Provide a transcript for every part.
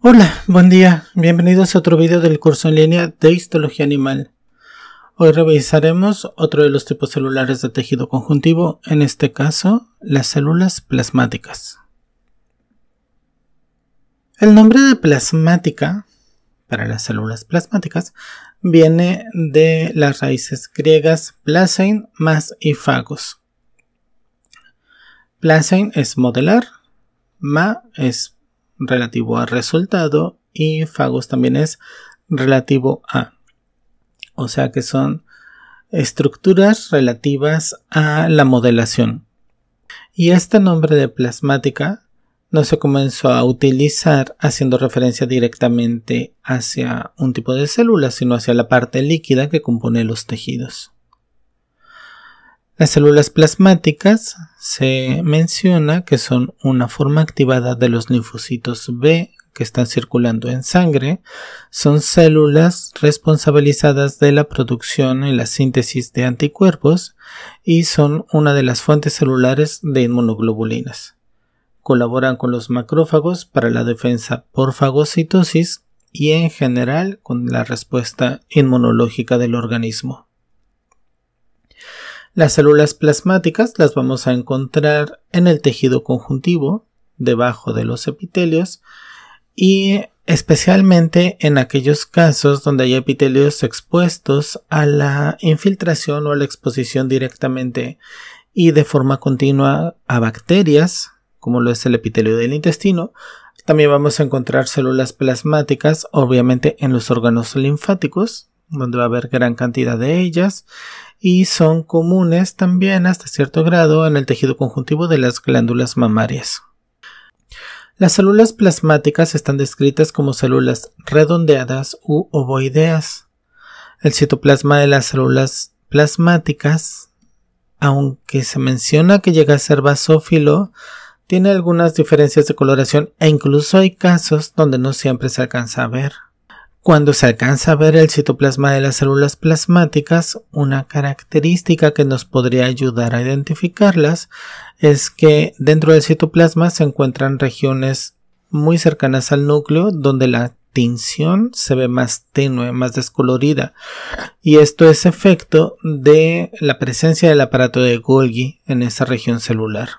Hola, buen día, bienvenidos a otro video del curso en línea de Histología Animal. Hoy revisaremos otro de los tipos celulares de tejido conjuntivo, en este caso, las células plasmáticas. El nombre de plasmática, para las células plasmáticas, viene de las raíces griegas plasein más y fagos. Plasein es modelar, ma es relativo a resultado y fagos también es relativo a. O sea que son estructuras relativas a la modelación. Y este nombre de plasmática no se comenzó a utilizar haciendo referencia directamente hacia un tipo de célula, sino hacia la parte líquida que compone los tejidos. Las células plasmáticas se menciona que son una forma activada de los linfocitos B que están circulando en sangre, son células responsabilizadas de la producción y la síntesis de anticuerpos y son una de las fuentes celulares de inmunoglobulinas. Colaboran con los macrófagos para la defensa por fagocitosis y en general con la respuesta inmunológica del organismo. Las células plasmáticas las vamos a encontrar en el tejido conjuntivo, debajo de los epitelios y especialmente en aquellos casos donde hay epitelios expuestos a la infiltración o a la exposición directamente y de forma continua a bacterias, como lo es el epitelio del intestino. También vamos a encontrar células plasmáticas, obviamente, en los órganos linfáticos, donde va a haber gran cantidad de ellas y son comunes también hasta cierto grado en el tejido conjuntivo de las glándulas mamarias. Las células plasmáticas están descritas como células redondeadas u ovoideas. El citoplasma de las células plasmáticas, aunque se menciona que llega a ser basófilo, tiene algunas diferencias de coloración e incluso hay casos donde no siempre se alcanza a ver cuando se alcanza a ver el citoplasma de las células plasmáticas, una característica que nos podría ayudar a identificarlas es que dentro del citoplasma se encuentran regiones muy cercanas al núcleo donde la tinción se ve más tenue, más descolorida. Y esto es efecto de la presencia del aparato de Golgi en esa región celular.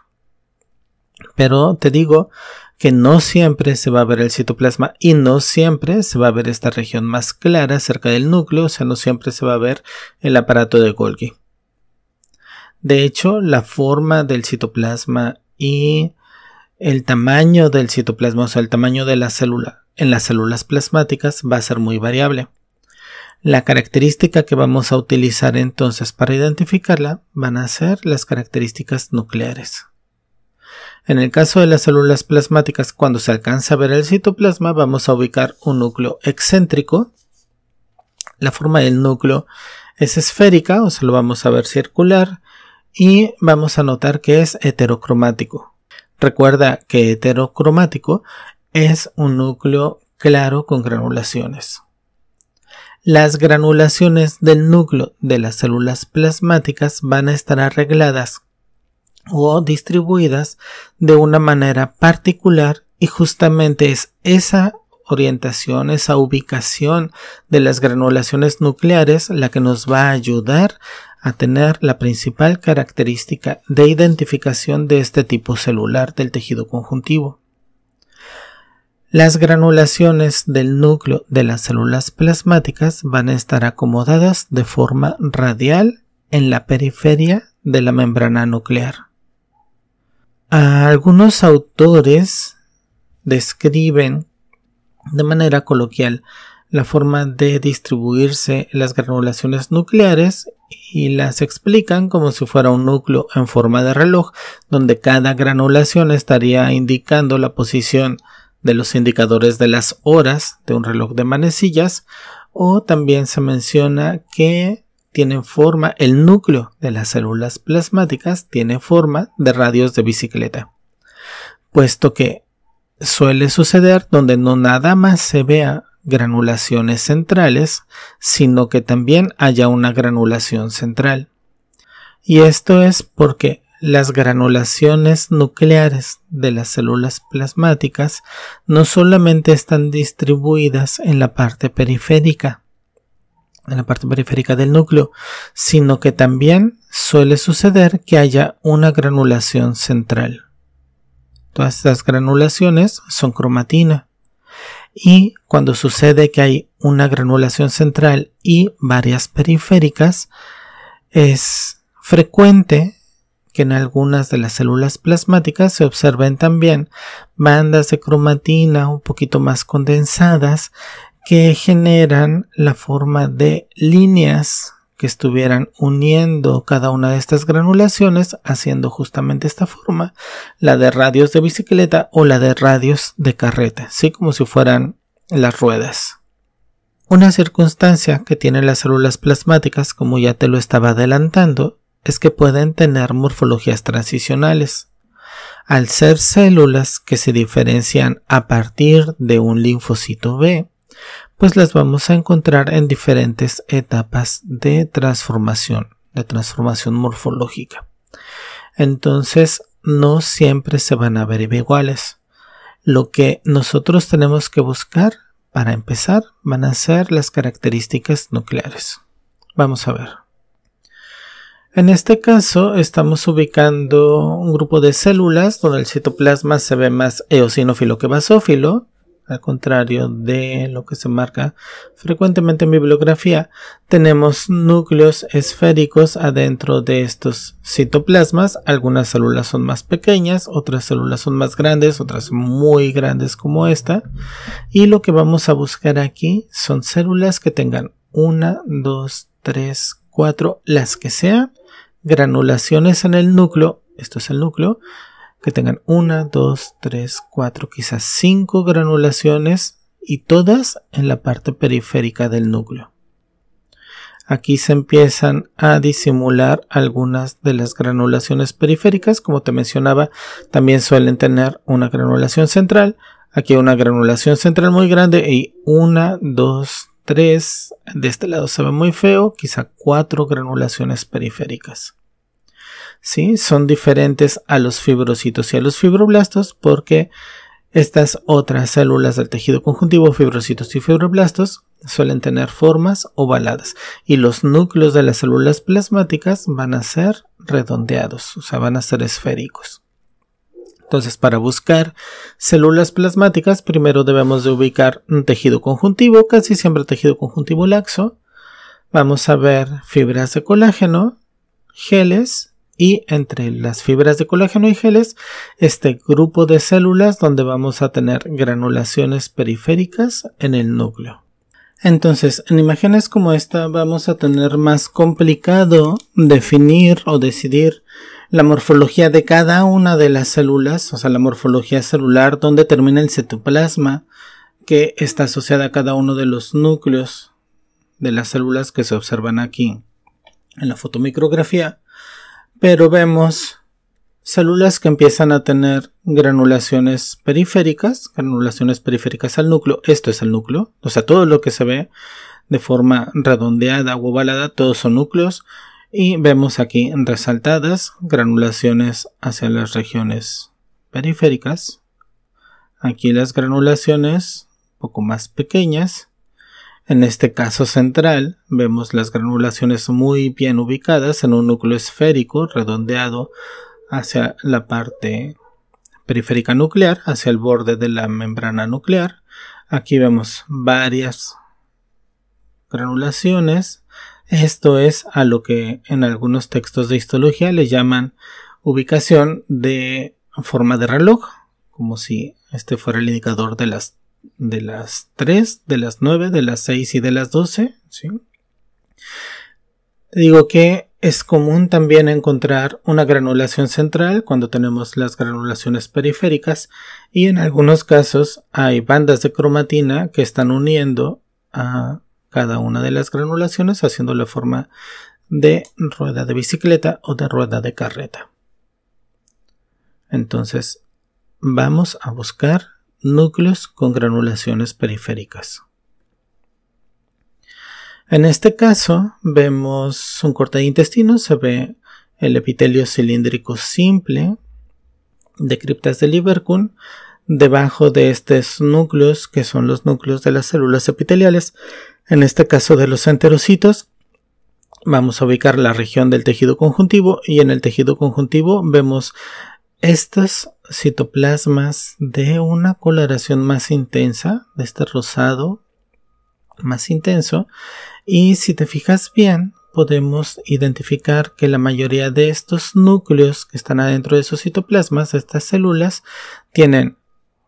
Pero te digo, que no siempre se va a ver el citoplasma y no siempre se va a ver esta región más clara cerca del núcleo, o sea, no siempre se va a ver el aparato de Golgi. De hecho, la forma del citoplasma y el tamaño del citoplasma, o sea, el tamaño de la célula en las células plasmáticas va a ser muy variable. La característica que vamos a utilizar entonces para identificarla van a ser las características nucleares. En el caso de las células plasmáticas, cuando se alcanza a ver el citoplasma, vamos a ubicar un núcleo excéntrico. La forma del núcleo es esférica, o sea, lo vamos a ver circular, y vamos a notar que es heterocromático. Recuerda que heterocromático es un núcleo claro con granulaciones. Las granulaciones del núcleo de las células plasmáticas van a estar arregladas o distribuidas de una manera particular y justamente es esa orientación, esa ubicación de las granulaciones nucleares la que nos va a ayudar a tener la principal característica de identificación de este tipo celular del tejido conjuntivo. Las granulaciones del núcleo de las células plasmáticas van a estar acomodadas de forma radial en la periferia de la membrana nuclear algunos autores describen de manera coloquial la forma de distribuirse las granulaciones nucleares y las explican como si fuera un núcleo en forma de reloj donde cada granulación estaría indicando la posición de los indicadores de las horas de un reloj de manecillas o también se menciona que tienen forma, el núcleo de las células plasmáticas tiene forma de radios de bicicleta, puesto que suele suceder donde no nada más se vea granulaciones centrales, sino que también haya una granulación central. Y esto es porque las granulaciones nucleares de las células plasmáticas no solamente están distribuidas en la parte periférica, en la parte periférica del núcleo, sino que también suele suceder que haya una granulación central. Todas estas granulaciones son cromatina. Y cuando sucede que hay una granulación central y varias periféricas, es frecuente que en algunas de las células plasmáticas se observen también bandas de cromatina un poquito más condensadas que generan la forma de líneas que estuvieran uniendo cada una de estas granulaciones, haciendo justamente esta forma, la de radios de bicicleta o la de radios de carreta, así como si fueran las ruedas. Una circunstancia que tienen las células plasmáticas, como ya te lo estaba adelantando, es que pueden tener morfologías transicionales. Al ser células que se diferencian a partir de un linfocito B, pues las vamos a encontrar en diferentes etapas de transformación, de transformación morfológica. Entonces, no siempre se van a ver iguales. Lo que nosotros tenemos que buscar para empezar van a ser las características nucleares. Vamos a ver. En este caso estamos ubicando un grupo de células donde el citoplasma se ve más eosinófilo que basófilo al contrario de lo que se marca frecuentemente en bibliografía, tenemos núcleos esféricos adentro de estos citoplasmas. Algunas células son más pequeñas, otras células son más grandes, otras muy grandes como esta. Y lo que vamos a buscar aquí son células que tengan una, dos, tres, cuatro, las que sean, granulaciones en el núcleo, esto es el núcleo, que tengan una, dos, tres, cuatro, quizás cinco granulaciones y todas en la parte periférica del núcleo. Aquí se empiezan a disimular algunas de las granulaciones periféricas, como te mencionaba, también suelen tener una granulación central, aquí hay una granulación central muy grande y una, dos, tres, de este lado se ve muy feo, quizá cuatro granulaciones periféricas. ¿sí? Son diferentes a los fibrocitos y a los fibroblastos porque estas otras células del tejido conjuntivo, fibrocitos y fibroblastos, suelen tener formas ovaladas y los núcleos de las células plasmáticas van a ser redondeados, o sea, van a ser esféricos. Entonces, para buscar células plasmáticas, primero debemos de ubicar un tejido conjuntivo, casi siempre tejido conjuntivo laxo. Vamos a ver fibras de colágeno, geles, y entre las fibras de colágeno y geles este grupo de células donde vamos a tener granulaciones periféricas en el núcleo. Entonces, en imágenes como esta vamos a tener más complicado definir o decidir la morfología de cada una de las células, o sea, la morfología celular donde termina el cetoplasma que está asociada a cada uno de los núcleos de las células que se observan aquí en la fotomicrografía pero vemos células que empiezan a tener granulaciones periféricas, granulaciones periféricas al núcleo, esto es el núcleo, o sea, todo lo que se ve de forma redondeada o ovalada, todos son núcleos, y vemos aquí resaltadas granulaciones hacia las regiones periféricas, aquí las granulaciones un poco más pequeñas, en este caso central, vemos las granulaciones muy bien ubicadas en un núcleo esférico redondeado hacia la parte periférica nuclear, hacia el borde de la membrana nuclear. Aquí vemos varias granulaciones. Esto es a lo que en algunos textos de histología le llaman ubicación de forma de reloj, como si este fuera el indicador de las de las 3, de las 9, de las 6 y de las 12. Digo que es común también encontrar una granulación central cuando tenemos las granulaciones periféricas y en algunos casos hay bandas de cromatina que están uniendo a cada una de las granulaciones haciendo la forma de rueda de bicicleta o de rueda de carreta. Entonces vamos a buscar núcleos con granulaciones periféricas. En este caso vemos un corte de intestino, se ve el epitelio cilíndrico simple de criptas de Ibercum. Debajo de estos núcleos, que son los núcleos de las células epiteliales, en este caso de los enterocitos, vamos a ubicar la región del tejido conjuntivo y en el tejido conjuntivo vemos estas citoplasmas de una coloración más intensa, de este rosado más intenso. Y si te fijas bien, podemos identificar que la mayoría de estos núcleos que están adentro de esos citoplasmas, de estas células, tienen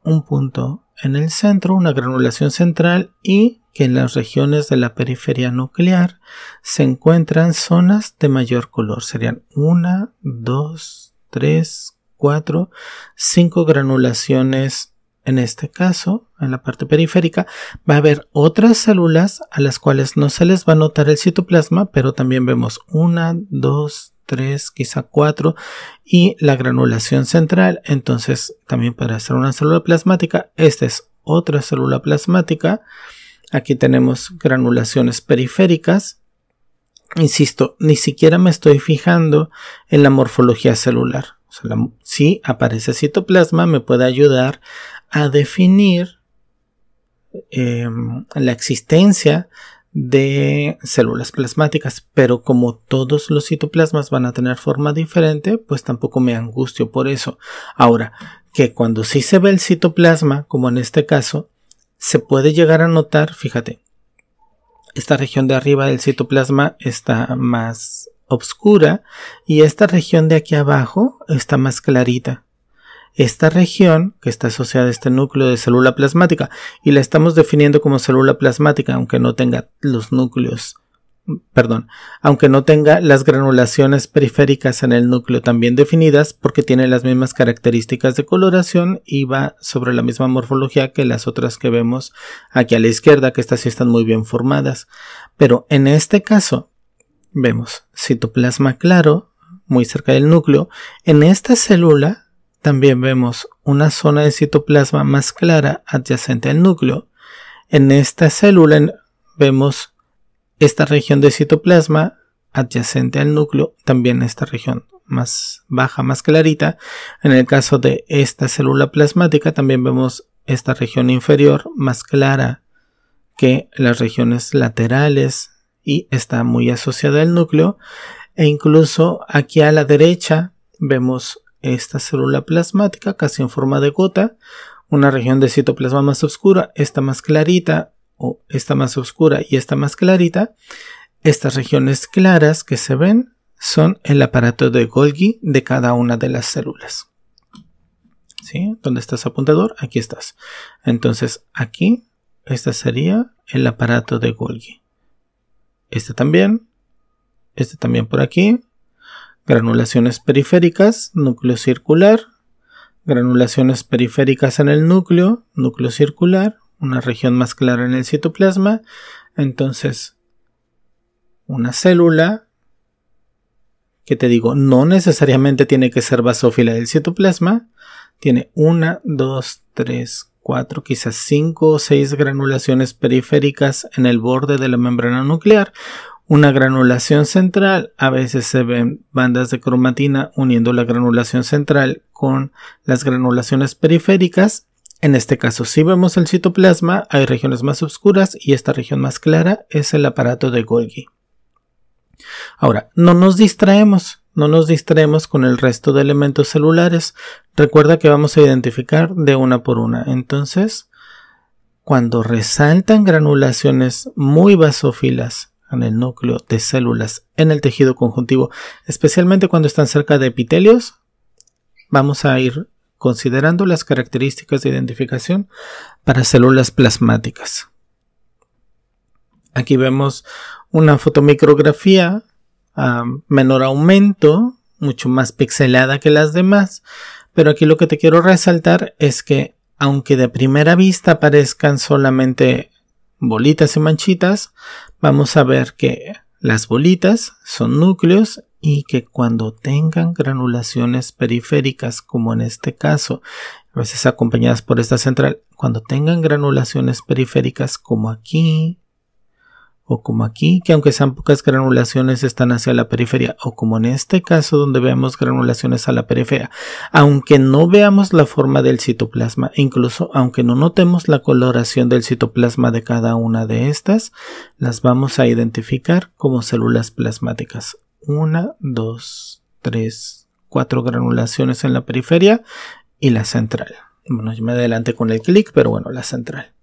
un punto en el centro, una granulación central y que en las regiones de la periferia nuclear se encuentran zonas de mayor color. Serían 1, 2, 3, 4, cinco granulaciones en este caso, en la parte periférica, va a haber otras células a las cuales no se les va a notar el citoplasma, pero también vemos una, dos, tres, quizá cuatro, y la granulación central. Entonces, también para ser una célula plasmática. Esta es otra célula plasmática. Aquí tenemos granulaciones periféricas. Insisto, ni siquiera me estoy fijando en la morfología celular si aparece citoplasma, me puede ayudar a definir em, la existencia de células plasmáticas, pero como todos los citoplasmas van a tener forma diferente, pues tampoco me angustio por eso. Ahora, que cuando sí se ve el citoplasma, como en este caso, se puede llegar a notar, fíjate, esta región de arriba del citoplasma está más obscura y esta región de aquí abajo está más clarita. Esta región, que está asociada a este núcleo de célula plasmática, y la estamos definiendo como célula plasmática, aunque no tenga los núcleos, perdón, aunque no tenga las granulaciones periféricas en el núcleo también definidas, porque tiene las mismas características de coloración y va sobre la misma morfología que las otras que vemos aquí a la izquierda, que estas sí están muy bien formadas. Pero en este caso, Vemos citoplasma claro, muy cerca del núcleo. En esta célula también vemos una zona de citoplasma más clara adyacente al núcleo. En esta célula vemos esta región de citoplasma adyacente al núcleo, también esta región más baja, más clarita. En el caso de esta célula plasmática también vemos esta región inferior más clara que las regiones laterales y está muy asociada al núcleo. E incluso aquí a la derecha vemos esta célula plasmática casi en forma de gota, una región de citoplasma más oscura, esta más clarita, o esta más oscura y esta más clarita. Estas regiones claras que se ven son el aparato de Golgi de cada una de las células. ¿Sí? ¿Dónde estás apuntador? Aquí estás. Entonces aquí, este sería el aparato de Golgi. Este también. Este también por aquí. Granulaciones periféricas, núcleo circular. Granulaciones periféricas en el núcleo, núcleo circular. Una región más clara en el citoplasma. Entonces, una célula que te digo, no necesariamente tiene que ser basófila del citoplasma. Tiene una, dos, tres, cuatro quizás cinco o seis granulaciones periféricas en el borde de la membrana nuclear, una granulación central, a veces se ven bandas de cromatina uniendo la granulación central con las granulaciones periféricas. En este caso, si vemos el citoplasma, hay regiones más oscuras y esta región más clara es el aparato de Golgi. Ahora, no nos distraemos. No nos distraemos con el resto de elementos celulares. Recuerda que vamos a identificar de una por una. Entonces, cuando resaltan granulaciones muy basófilas en el núcleo de células en el tejido conjuntivo, especialmente cuando están cerca de epitelios, vamos a ir considerando las características de identificación para células plasmáticas. Aquí vemos una fotomicrografía menor aumento, mucho más pixelada que las demás, pero aquí lo que te quiero resaltar es que aunque de primera vista parezcan solamente bolitas y manchitas, vamos a ver que las bolitas son núcleos y que cuando tengan granulaciones periféricas, como en este caso, a veces acompañadas por esta central, cuando tengan granulaciones periféricas como aquí, o como aquí, que aunque sean pocas granulaciones están hacia la periferia, o como en este caso donde vemos granulaciones a la periferia, aunque no veamos la forma del citoplasma, incluso aunque no notemos la coloración del citoplasma de cada una de estas, las vamos a identificar como células plasmáticas. Una, dos, tres, cuatro granulaciones en la periferia y la central. Bueno, yo me adelante con el clic, pero bueno, la central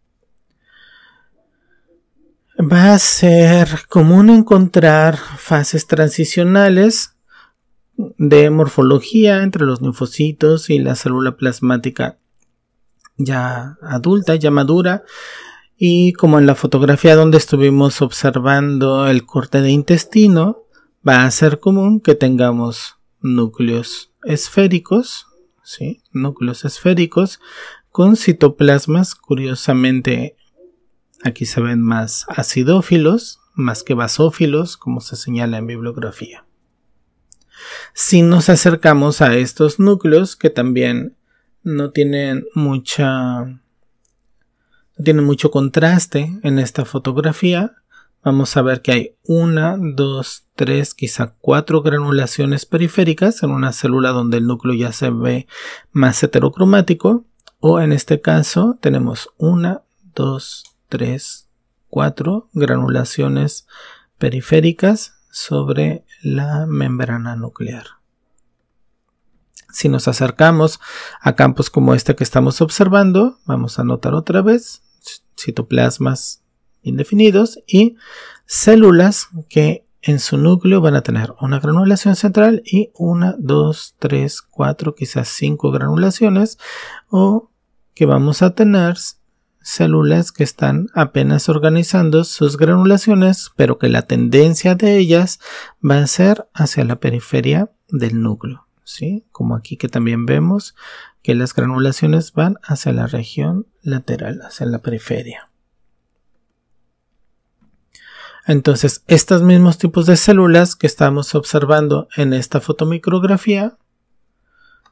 va a ser común encontrar fases transicionales de morfología entre los linfocitos y la célula plasmática ya adulta, ya madura. Y como en la fotografía donde estuvimos observando el corte de intestino, va a ser común que tengamos núcleos esféricos, ¿sí? núcleos esféricos con citoplasmas curiosamente Aquí se ven más acidófilos, más que basófilos, como se señala en bibliografía. Si nos acercamos a estos núcleos, que también no tienen mucha. no mucho contraste en esta fotografía, vamos a ver que hay una, dos, tres, quizá cuatro granulaciones periféricas en una célula donde el núcleo ya se ve más heterocromático. O en este caso tenemos una, dos, 3, 4 granulaciones periféricas sobre la membrana nuclear. Si nos acercamos a campos como este que estamos observando, vamos a notar otra vez citoplasmas indefinidos y células que en su núcleo van a tener una granulación central y una, dos, tres, cuatro, quizás cinco granulaciones o que vamos a tener células que están apenas organizando sus granulaciones, pero que la tendencia de ellas va a ser hacia la periferia del núcleo, ¿sí? Como aquí que también vemos que las granulaciones van hacia la región lateral, hacia la periferia. Entonces, estos mismos tipos de células que estamos observando en esta fotomicrografía,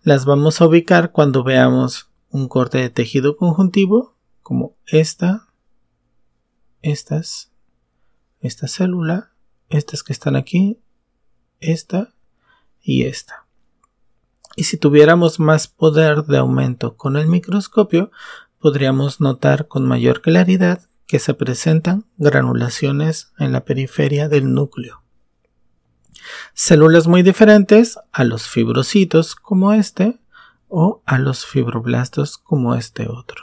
las vamos a ubicar cuando veamos un corte de tejido conjuntivo como esta, estas, esta célula, estas que están aquí, esta y esta. Y si tuviéramos más poder de aumento con el microscopio, podríamos notar con mayor claridad que se presentan granulaciones en la periferia del núcleo. Células muy diferentes a los fibrocitos como este o a los fibroblastos como este otro.